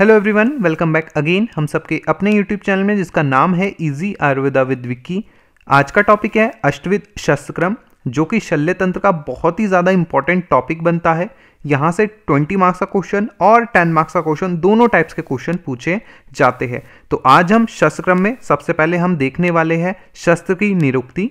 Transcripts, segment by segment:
hello everyone welcome back again हम सबके अपने यूट्यूब चैनल में जिसका नाम है इजी आयुर्वेदा विद विक्की आज का टॉपिक है अष्टविद शस्त्रक्रम जो कि शल्य तंत्र का बहुत ही ज़्यादा इंपॉर्टेंट टॉपिक बनता है यहाँ से 20 मार्क्स का क्वेश्चन और 10 मार्क्स का क्वेश्चन दोनों टाइप्स के क्वेश्चन पूछे जाते हैं तो आज हम शस्त्रक्रम में सबसे पहले हम देखने वाले हैं शस्त्र की निरुक्ति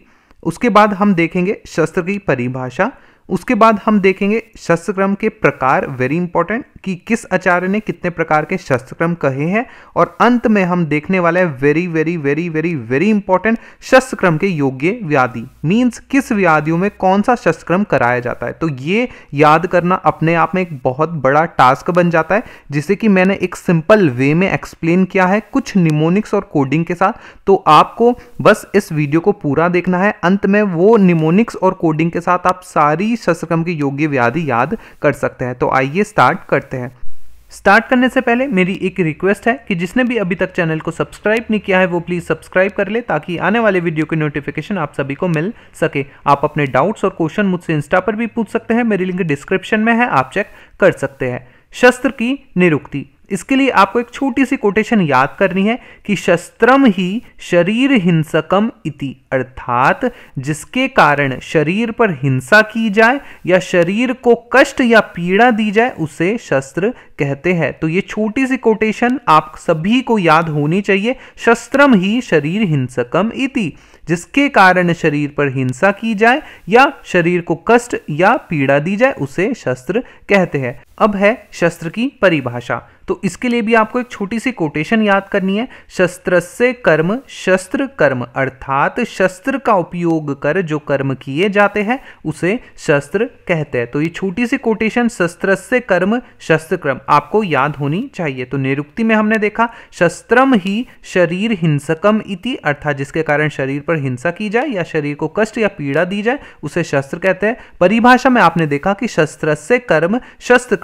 उसके बाद हम देखेंगे शस्त्र की परिभाषा उसके बाद हम देखेंगे शस्त्रक्रम के प्रकार वेरी इंपॉर्टेंट कि किस आचार्य ने कितने प्रकार के शस्त्रक्रम कहे हैं और अंत में हम देखने वाले हैं very very very very very important शस्त्रक्रम के योग्य व्याधि मींस किस व्याधियों में कौन सा शस्त्रक्रम कराया जाता है तो ये याद करना अपने आप में एक बहुत बड़ा टास्क बन जाता है जिसे कि मैंने एक सिंपल वे में एक्सप्लेन किया है कुछ निमोनिक्स और कोडिंग के साथ तो आपको बस इस वीडियो को पूरा देखना है अंत में वो निमोनिक्स और कोडिंग के साथ आप सारी शस्त्रक्रम के योग्य व्याधि याद कर सकते हैं तो आइए स्टार्ट करते हैं सकते हैं स्टार्ट करने से पहले मेरी एक रिक्वेस्ट है कि जिसने भी अभी तक चैनल को सब्सक्राइब नहीं किया है वो प्लीज़ सब्सक्राइब कर ले ताकि आने वाले वीडियो की नोटिफिकेशन आप सभी को मिल सके आप अपने डाउट्स और क्वेश्चन मुझसे इंस्टा पर भी पूछ सकते हैं मेरी लिंक डिस्क्रिप्शन में है आप चेक कर सकते हैं शस्त्र की निरुक्ति इसके लिए आपको एक छोटी सी कोटेशन याद करनी है कि शस्त्रम ही शरीर हिंसकम इति अर्थात जिसके कारण शरीर पर हिंसा की जाए या शरीर को कष्ट या पीड़ा दी जाए उसे शस्त्र कहते हैं तो ये छोटी सी कोटेशन आप सभी को याद होनी चाहिए शस्त्रम ही शरीर हिंसकम इति जिसके कारण शरीर पर हिंसा की जाए या शरीर को कष्ट या पीड़ा दी जाए उसे शस्त्र कहते हैं अब है शस्त्र की परिभाषा तो इसके लिए भी आपको एक छोटी सी कोटेशन याद करनी है शस्त्र से कर्म शस्त्र कर्म अर्थात शस्त्र का उपयोग कर जो कर्म किए जाते हैं उसे शस्त्र कहते हैं तो ये छोटी सी कोटेशन शस्त्र से कर्म शस्त्र कर्म आपको याद होनी चाहिए तो निरुक्ति में हमने देखा शस्त्रम ही शरीर हिंसकम इति अर्थात जिसके कारण शरीर पर हिंसा की जाए या शरीर को कष्ट या पीड़ा दी जाए उसे शस्त्र कहते हैं परिभाषा में आपने देखा कि शस्त्र से कर्म शस्त्र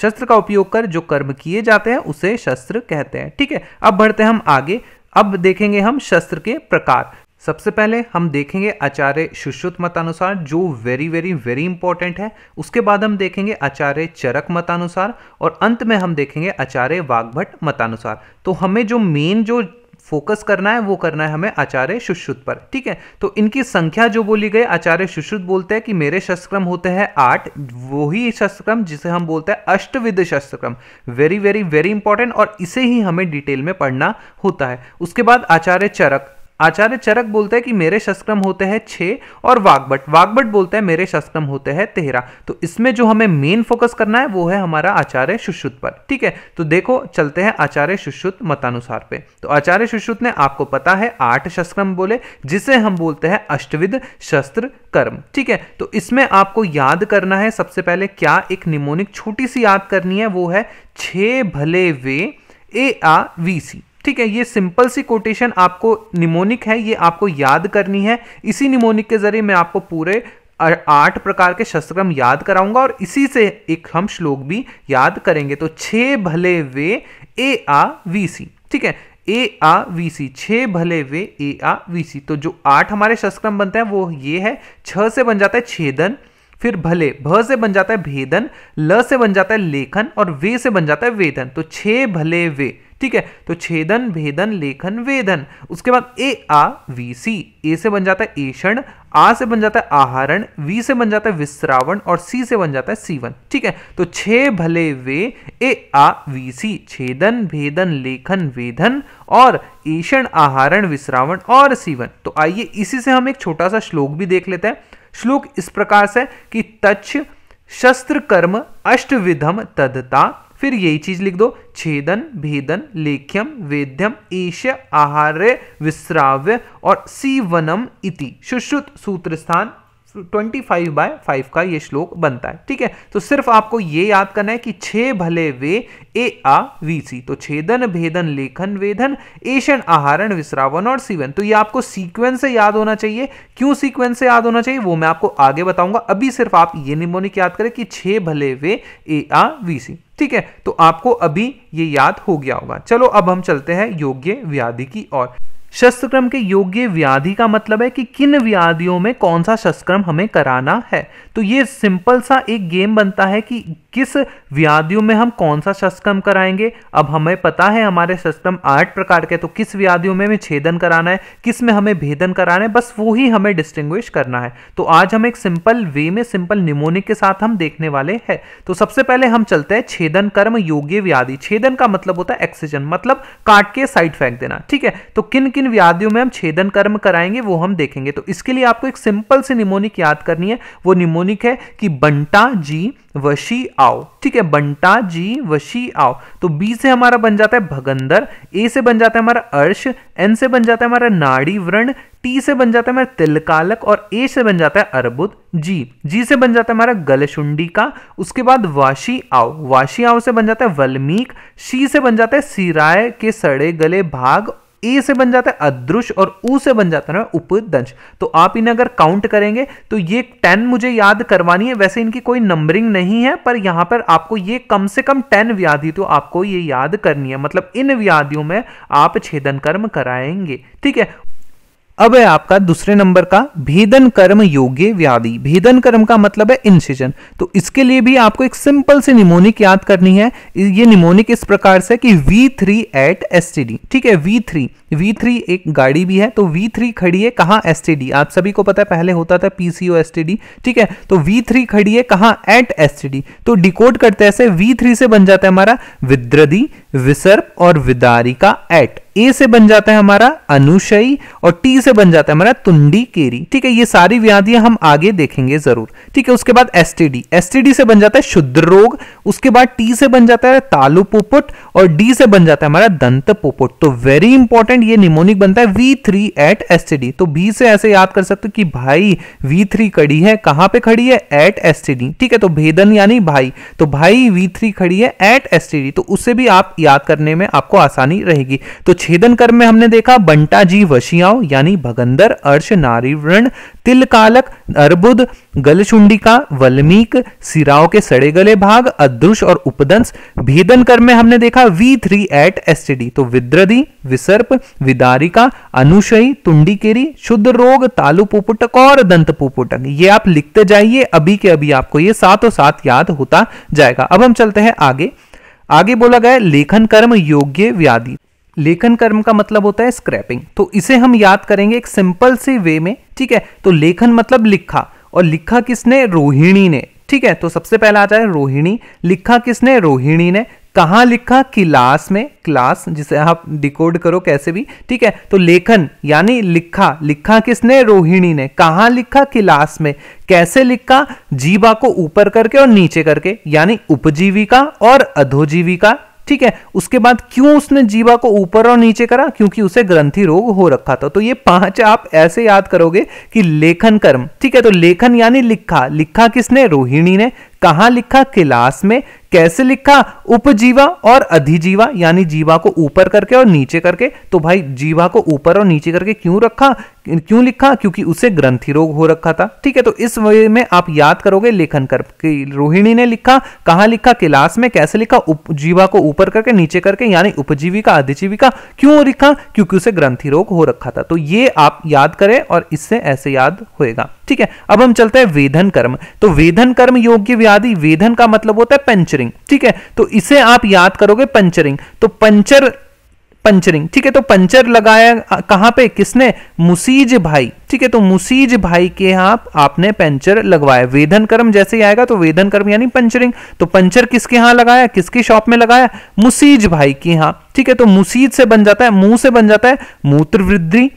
शस्त्र का उपयोग कर जो कर्म किए जाते हैं उसे शस्त्र कहते हैं ठीक है अब बढ़ते हैं हम आगे अब देखेंगे हम शस्त्र के प्रकार सबसे पहले हम देखेंगे आचार्य सुश्रुत मतानुसार जो वेरी वेरी वेरी इंपॉर्टेंट है उसके बाद हम देखेंगे आचार्य चरक मतानुसार और अंत में हम देखेंगे आचार्य वाग्भट मतानुसार तो हमें जो मेन जो फोकस करना है वो करना है हमें आचार्य सुश्रुत पर ठीक है तो इनकी संख्या जो बोली गई आचार्य सुश्रुत बोलते हैं कि मेरे शस्त्रक्रम होते हैं आठ वही शस्त्रक्रम जिसे हम बोलते हैं अष्टविद शस्त्रक्रम वेरी वेरी वेरी इंपॉर्टेंट और इसे ही हमें डिटेल में पढ़ना होता है उसके बाद आचार्य चरक आचार्य चरक बोलते हैं कि मेरे शस्क्रम होते हैं छः और वागबट वागबट बोलते हैं मेरे शस्क्रम होते हैं तेरह तो इसमें जो हमें मेन फोकस करना है वो है हमारा आचार्य सुश्रुत पर ठीक है तो देखो चलते हैं आचार्य सुश्रुत मतानुसार पे तो आचार्य सुश्रुत ने आपको पता है आठ शस्क्रम बोले जिसे हम बोलते हैं अष्टविद शस्त्र कर्म ठीक है तो इसमें आपको याद करना है सबसे पहले क्या एक निमोनिक छोटी सी याद करनी है वो है छे भले वे ए आ वी सी ठीक है ये सिंपल सी कोटेशन आपको निमोनिक है ये आपको याद करनी है इसी निमोनिक के जरिए मैं आपको पूरे आठ प्रकार के शस्त्रक्रम याद कराऊंगा और इसी से एक हम श्लोक भी याद करेंगे तो छे भले वे ए आ वी सी ठीक है ए आ वी सी छ भले वे ए आ वी सी तो जो आठ हमारे शस्त्रक्रम बनते हैं वो ये है छ से बन जाता है छेदन फिर भले भ से बन जाता है भेदन ल से बन जाता है लेखन और वे से बन जाता है वेदन तो छे भले वे ठीक है तो छेदन भेदन लेखन वेदन उसके बाद ए आ वी सी ए से बन जाता है एषण आ से बन जाता है आहरण वी से बन जाता है विश्रावण और सी से बन जाता है सीवन ठीक है तो छे भले वे ए आ वी सी छेदन भेदन लेखन वेदन और ईषण आहारण विश्रावण और सीवन तो आइए इसी से हम एक छोटा सा श्लोक भी देख लेते हैं श्लोक इस प्रकार से कि तच्छ शस्त्र कर्म अष्टविधम तदता फिर यही चीज लिख दो छेदन भेदन लेख्यम वेद्यम ईश आहार्य विश्राव्य और सीवनम इति सुश्रुत सूत्र स्थान ट्वेंटी फाइव बाय फाइव का ये श्लोक बनता है ठीक है तो सिर्फ आपको ये याद करना है कि छे भले वे ए आ वी सी तो छेदन भेदन लेखन वेधन एशन आहारण विश्रावन और सीवन तो ये आपको सीक्वेंस से याद होना चाहिए क्यों सीक्वेंस से याद होना चाहिए वो मैं आपको आगे बताऊंगा अभी सिर्फ आप ये निमोनिक याद करें कि छे भले वे ए आ वी सी ठीक है तो आपको अभी ये याद हो गया होगा चलो अब हम चलते हैं योग्य व्याधि की ओर शस्त्रक्रम के योग्य व्याधि का मतलब है कि किन व्याधियों में कौन सा शस्त्रक्रम हमें कराना है तो ये सिंपल सा एक गेम बनता है कि किस व्याधियों में हम कौन सा शस्त्रक्रम कराएंगे अब हमें पता है हमारे शस्त्रक्रम आठ प्रकार के तो किस व्याधियों में हमें छेदन कराना है किस में हमें भेदन कराना है बस वो ही हमें डिस्टिंग्विश करना है तो आज हम एक सिंपल वे में सिंपल निमोनिक के साथ हम देखने वाले हैं तो सबसे पहले हम चलते हैं छेदन कर्म योग्य व्याधि छेदन का मतलब होता है एक्सीजन मतलब काट के साइड फेंक देना ठीक है तो किन किन किन व्याधियों में हम छेदन कर्म कराएंगे वो हम देखेंगे तो इसके लिए आपको एक सिंपल सी निमोनिक याद करनी है वो निमोनिक है कि बंटा जी वशी आओ ठीक है बंटा जी वशी आओ तो बी से हमारा बन जाता है भगंदर ए से बन जाता है हमारा अर्श एन से बन जाता है हमारा नाड़ी व्रण टी से बन जाता है हमारा तिलकालक और ए से बन जाता है अर्बुद जी जी से बन जाता है हमारा गलशुंडी का उसके बाद वाशी आओ वाशी आओ से बन जाता है वलमीक शी से बन जाता है सिराय के सड़े गले भाग ए से बन जाता है अदृश और उ से बन जाता है ना उपदंश तो आप इन्हें अगर काउंट करेंगे तो ये टेन मुझे याद करवानी है वैसे इनकी कोई नंबरिंग नहीं है पर यहां पर आपको ये कम से कम टेन व्याधि तो आपको ये याद करनी है मतलब इन व्याधियों में आप छेदन कर्म कराएंगे ठीक है अब है आपका दूसरे नंबर का भेदन कर्म योग्य व्याधि भेदन कर्म का मतलब है इंसिजन तो इसके लिए भी आपको एक सिंपल से निमोनिक याद करनी है ये निमोनिक इस प्रकार से कि वी थ्री एट एस ठीक है वी थ्री वी थ्री एक गाड़ी भी है तो वी थ्री खड़ी है कहाँ एस आप सभी को पता है पहले होता था पी सी एस ठीक है तो वी थ्री खड़ी है कहाँ एट एस तो डिकोड करते ऐसे वी थ्री से बन जाता है हमारा विद्रदी विसर्प और विदारी का एट ए से बन जाता है हमारा अनुशयी और टी से बन जाता है हमारा तुंडी केरी ठीक है ये सारी व्याधियां हम आगे देखेंगे जरूर ठीक है उसके बाद एसटीडी एसटीडी से बन जाता है शुद्ध रोग उसके बाद टी से बन जाता है तालु पोपट और डी से बन जाता है हमारा दंत पोपट तो वेरी इंपॉर्टेंट ये निमोनिक बनता है वी थ्री एट एसटीडी तो बी से ऐसे याद कर सकते कि भाई वी थ्री खड़ी है कहां पर खड़ी है एट एसटीडी ठीक है तो भेदन यानी भाई तो भाई वी थ्री खड़ी है एट एसटीडी तो उसे भी आप याद करने में आपको आसानी रहेगी तो छेदन कर्म में हमने देखा बंटा जी वशियाओं यानी भगंदर अर्श नारीवरण तिलकालक अर्बुद गलशुंडिका वल्मीक सिराओं के सड़े गले भाग अदृश और उपदंस भेदन कर्म में हमने देखा वी थ्री एट एसटीडी तो विद्रदि विसर्प विदारिका अनुशयी तुंडीकेरी शुद्ध रोग तालु पुपुटक और दंत पुपुटक ये आप लिखते जाइए अभी के अभी आपको ये सातों सात याद होता जाएगा अब हम चलते हैं आगे आगे बोला गया लेखन कर्म योग्य व्याधि लेखन कर्म का मतलब होता है स्क्रैपिंग तो इसे हम याद करेंगे एक सिंपल से वे में ठीक है तो लेखन मतलब लिखा और लिखा किसने रोहिणी ने ठीक है तो सबसे पहला आ जाए रोहिणी लिखा किसने रोहिणी ने कहा लिखा क्लास में क्लास जिसे आप डिकोड करो कैसे भी ठीक है तो लेखन यानी लिखा लिखा किसने रोहिणी ने कहा लिखा क्लास में कैसे लिखा जीवा को ऊपर करके और नीचे करके यानी उपजीविका और अधोजीविका ठीक है उसके बाद क्यों उसने जीवा को ऊपर और नीचे करा क्योंकि उसे ग्रंथि रोग हो रखा था तो ये पांच आप ऐसे याद करोगे कि लेखन कर्म ठीक है तो लेखन यानी लिखा लिखा किसने रोहिणी ने कहा लिखा क्लास में कैसे लिखा उपजीवा और अधिजीवा यानी जीवा को ऊपर करके और नीचे करके तो भाई जीवा को ऊपर और नीचे करके क्यों रखा क्यों लिखा क्योंकि उसे ग्रंथि रोग हो रखा था ठीक है तो इस वे में आप याद करोगे लेखन कर रोहिणी ने लिखा कहां लिखा क्लास में कैसे लिखा उपजीवा को ऊपर करके नीचे करके यानी उपजीविका अधिजीविका क्यों लिखा क्योंकि उसे ग्रंथि रोग हो रखा था तो ये आप याद करें और इससे ऐसे याद होएगा ठीक है अब हम चलते हैं वेधन कर्म तो वेधन कर्म योग्य व्याधि वेधन का मतलब होता है पंचरिंग ठीक है तो इसे आप याद करोगे पंचरिंग तो पंचर पंचरिंग ठीक है तो पंचर लगाया कहां पे किसने मुसीज भाई ठीक है तो मुसीज भाई के यहां आप, आपने पंचर लगवाया वेधन कर्म जैसे ही आएगा तो वेधन कर्म यानी पंचरिंग तो पंचर किसके यहां लगाया किसकी शॉप में लगाया मुसीज भाई के यहां ठीक है तो मुसीज से बन जाता है मुंह से बन जाता है मूत्र वृद्धि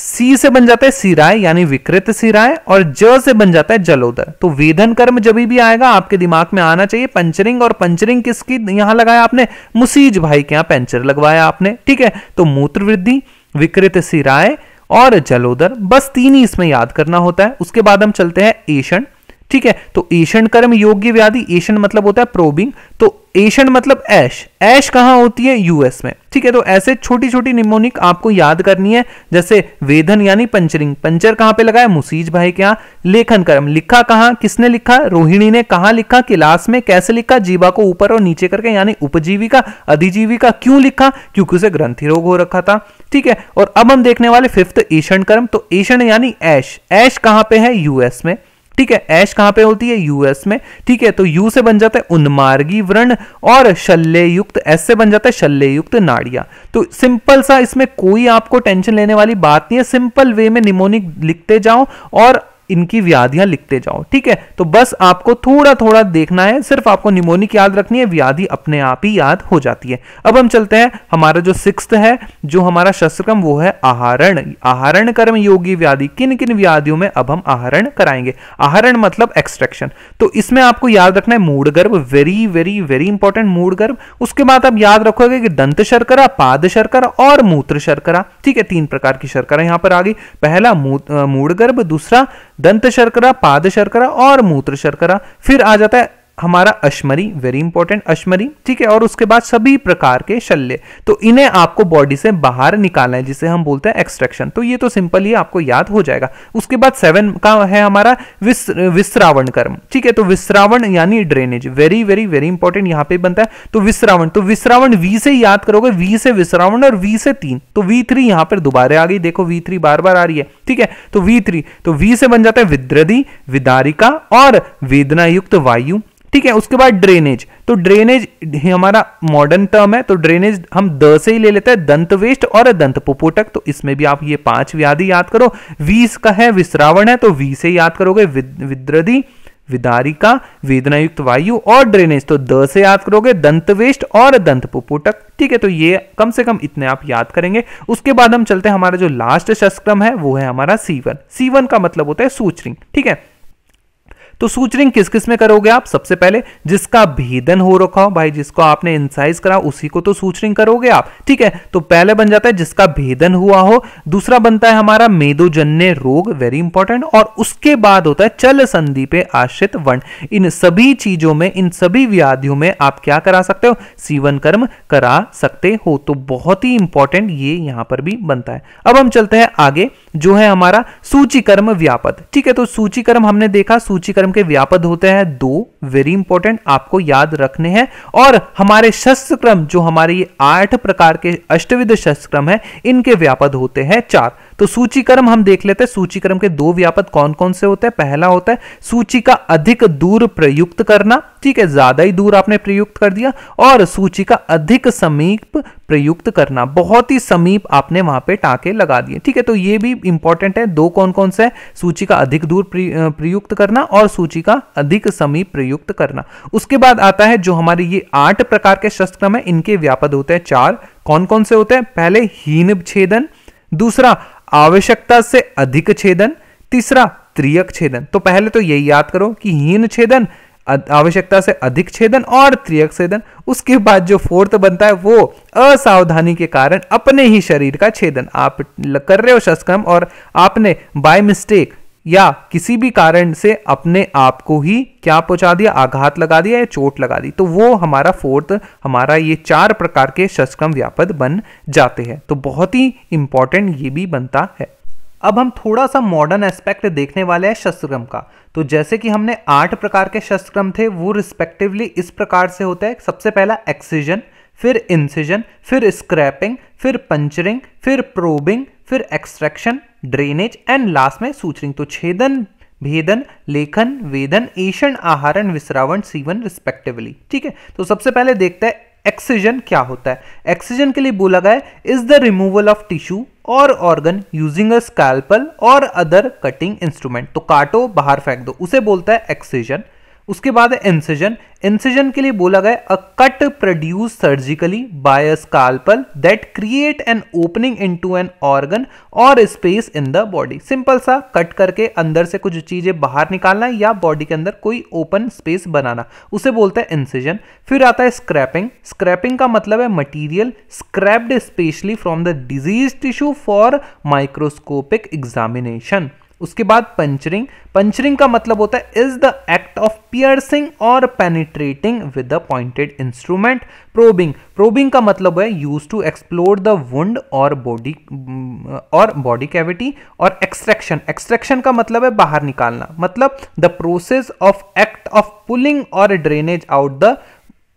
सी से बन जाता है सिराय यानी विकृत सिराय और ज से बन जाता है जलोदर तो वेदन कर्म जब भी आएगा आपके दिमाग में आना चाहिए पंचरिंग और पंचरिंग किसकी यहां लगाया आपने मुसीज भाई के यहां पंचर लगवाया आपने ठीक है तो मूत्र वृद्धि विकृत सिराय और जलोदर बस तीन ही इसमें याद करना होता है उसके बाद हम चलते हैं एशन ठीक है तो ईषण कर्म योग्य व्याधि एशन मतलब होता है प्रोबिंग तो एशियन मतलब ऐश ऐश कहाँ होती है यूएस में ठीक है तो ऐसे छोटी छोटी निमोनिक आपको याद करनी है जैसे वेधन यानी पंचरिंग पंचर कहाँ पे लगा है मुसीज भाई के यहाँ लेखन कर्म लिखा कहाँ किसने लिखा रोहिणी ने कहा लिखा क्लास में कैसे लिखा जीवा को ऊपर और नीचे करके यानी उपजीविका अधिजीविका क्यों लिखा क्योंकि उसे ग्रंथि रोग हो रखा था ठीक है और अब हम देखने वाले फिफ्थ एशियन कर्म तो एशियन यानी ऐश ऐश कहाँ पे है यूएस में ठीक है ऐश कहां पे होती है यूएस में ठीक है तो यू से बन जाता है उन्मार्गी व्रण और शल्य युक्त एस से बन जाता है शल्य युक्त नाड़िया तो सिंपल सा इसमें कोई आपको टेंशन लेने वाली बात नहीं है सिंपल वे में निमोनिक लिखते जाओ और इनकी व्याधियां लिखते जाओ ठीक है तो बस आपको थोड़ा थोड़ा देखना है सिर्फ आपको निमोनिक याद रखनी है व्याधि अपने आप ही याद हो जाती है अब हम चलते हैं हमारा जो सिक्स है जो हमारा शस्त्रक्रम वो है आहारण आहारण कर्म योगी व्याधि किन किन व्याधियों में अब हम आहरण कराएंगे आहरण मतलब एक्सट्रैक्शन तो इसमें आपको याद रखना है मूड गर्भ वेरी वेरी वेरी इंपॉर्टेंट मूड गर्भ उसके बाद आप याद रखोगे कि दंत शर्करा पाद शर्करा और मूत्र शर्करा ठीक है तीन प्रकार की शर्करा यहां पर आ गई पहला मूड गर्भ दूसरा दंत शर्करा पाद शर्करा और मूत्र शर्करा फिर आ जाता है हमारा अश्मरी वेरी इंपॉर्टेंट अश्मरी ठीक है और उसके बाद सभी प्रकार के शल्य तो इन्हें आपको बॉडी से बाहर निकालना है जिसे हम बोलते हैं एक्सट्रैक्शन तो ये तो सिंपल ही आपको याद हो जाएगा उसके बाद सेवन का है हमारा विस विश्रावण कर्म ठीक है तो विश्रावण यानी drainage very very very important यहां पर बनता है तो विश्रावण तो विश्रावण वी से याद करोगे वी से विश्रावण और वी से तीन तो वी थ्री यहां पर दोबारा आ गई देखो वी थ्री बार बार आ रही है ठीक है तो वी थ्री तो वी से बन जाता है विद्रदी विदारिका और वेदना युक्त वायु ठीक है उसके बाद ड्रेनेज तो ड्रेनेज हमारा मॉडर्न टर्म है तो ड्रेनेज हम द से ही ले लेते हैं दंत वेस्ट और दंत पुपोटक तो इसमें भी आप ये पांच व्याधि याद करो वीस का है विश्रावण है तो वी से याद करोगे विद्रधि विदारिका वेदनायुक्त वायु और ड्रेनेज तो द से याद करोगे दंत वेस्ट और दंत पुपोटक ठीक है तो ये कम से कम इतने आप याद करेंगे उसके बाद हम चलते हैं हमारा जो लास्ट शस्क्रम है वो है हमारा सीवन सीवन का मतलब होता है सूचरिंग ठीक है तो सूचरिंग किस किस में करोगे आप सबसे पहले जिसका भेदन हो रखा हो भाई जिसको आपने इंसाइज करा उसी को तो सूचरिंग करोगे आप ठीक है तो पहले बन जाता है जिसका भेदन हुआ हो दूसरा बनता है हमारा मेदोजन्य रोग वेरी इंपॉर्टेंट और उसके बाद होता है चल संधि पे आश्रित वर्ण इन सभी चीजों में इन सभी व्याधियों में आप क्या करा सकते हो सीवन कर्म करा सकते हो तो बहुत ही इंपॉर्टेंट ये यहां पर भी बनता है अब हम चलते हैं आगे जो है हमारा सूचीकर्म व्यापद ठीक है तो सूचीकर्म हमने देखा सूचीकर्म के व्यापद होते हैं दो वेरी इंपॉर्टेंट आपको याद रखने हैं और हमारे शस्त्र क्रम जो हमारे ये आठ प्रकार के अष्टविध शस्त्र क्रम है इनके व्यापद होते हैं चार तो सूचीक्रम हम देख लेते हैं सूचीक्रम के दो व्यापक कौन कौन से होते हैं पहला होता है सूची का अधिक दूर प्रयुक्त करना ठीक है ज्यादा ही दूर आपने प्रयुक्त कर दिया और सूची का अधिक समीप प्रयुक्त करना बहुत ही समीप आपने वहां पे टाके लगा दिए ठीक है तो ये भी इंपॉर्टेंट है दो कौन कौन से सूची का अधिक दूर प्रयुक्त करना और सूची का अधिक समीप प्रयुक्त करना उसके बाद आता है जो हमारे ये आठ प्रकार के शस्त्रक्रम है इनके व्यापद होते हैं चार कौन कौन से होते हैं पहले हीन छेदन दूसरा आवश्यकता से अधिक छेदन तीसरा त्रियक छेदन तो पहले तो यही याद करो कि हीन छेदन आवश्यकता से अधिक छेदन और त्रियक छेदन उसके बाद जो फोर्थ बनता है वो असावधानी के कारण अपने ही शरीर का छेदन आप कर रहे हो शस्क्रम और आपने बाय मिस्टेक या किसी भी कारण से अपने आप को ही क्या पहुंचा दिया आघात लगा दिया या चोट लगा दी तो वो हमारा फोर्थ हमारा ये चार प्रकार के शस्क्रम व्यापद बन जाते हैं तो बहुत ही इंपॉर्टेंट ये भी बनता है अब हम थोड़ा सा मॉडर्न एस्पेक्ट देखने वाले हैं शस्त्रक्रम का तो जैसे कि हमने आठ प्रकार के शस्त्रक्रम थे वो रिस्पेक्टिवली इस प्रकार से होता है सबसे पहला एक्सीजन फिर इंसिजन फिर स्क्रैपिंग फिर पंचरिंग फिर प्रोबिंग फिर एक्सट्रैक्शन ड्रेनेज एंड लास्ट में सूचरिंग तो छेदन भेदन लेखन वेदन एशन आहारण विश्रावण सीवन रिस्पेक्टिवली ठीक है तो सबसे पहले देखते हैं एक्सीजन क्या होता है एक्सीजन के लिए बोला गया is the removal of tissue or organ using a scalpel or other cutting instrument तो काटो बाहर फेंक दो उसे बोलता है एक्सीजन उसके बाद इंसिजन इंसिजन के लिए बोला गया a cut produce surgically by a scalpel that create an opening into an organ or space in the body simple सा कट करके अंदर से कुछ चीजें बाहर निकालना या बॉडी के अंदर कोई ओपन स्पेस बनाना उसे बोलते हैं इंसिजन फिर आता है स्क्रैपिंग स्क्रैपिंग का मतलब है material scraped specially from the disease tissue for microscopic examination उसके बाद पंचरिंग पंचरिंग का मतलब होता है is the act of piercing or penetrating with a pointed instrument probing probing का मतलब है use to explore the wound or body or body cavity or extraction extraction का मतलब है बाहर निकालना मतलब the process of act of pulling or drainage out the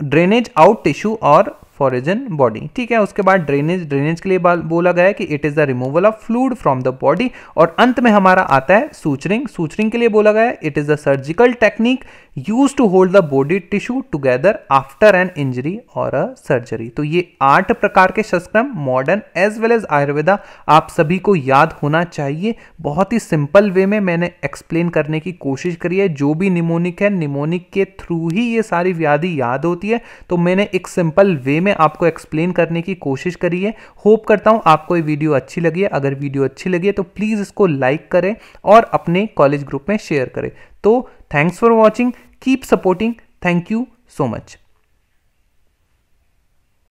drainage out tissue और फॉरिजन बॉडी ठीक है उसके बाद ड्रेनेज ड्रेनेज के लिए बोला गया है कि it is the removal of fluid from the body और अंत में हमारा आता है सूचरिंग सूचरिंग के लिए बोला गया है it is the surgical technique use to hold the body tissue together after an injury or a surgery तो ये आठ प्रकार के शस्त्रम modern as well as Ayurveda आप सभी को याद होना चाहिए बहुत ही सिंपल वे में मैंने एक्सप्लेन करने की कोशिश करी है जो भी निमोनिक है निमोनिक के थ्रू ही ये सारी व्याधि याद होती है तो मैंने एक सिंपल वे में आपको एक्सप्लेन करने की कोशिश करी है होप करता हूँ आपको ये वीडियो अच्छी लगी है अगर वीडियो अच्छी लगी है तो प्लीज़ इसको लाइक करें और अपने कॉलेज ग्रुप में शेयर करें तो thanks for watching keep supporting thank you so much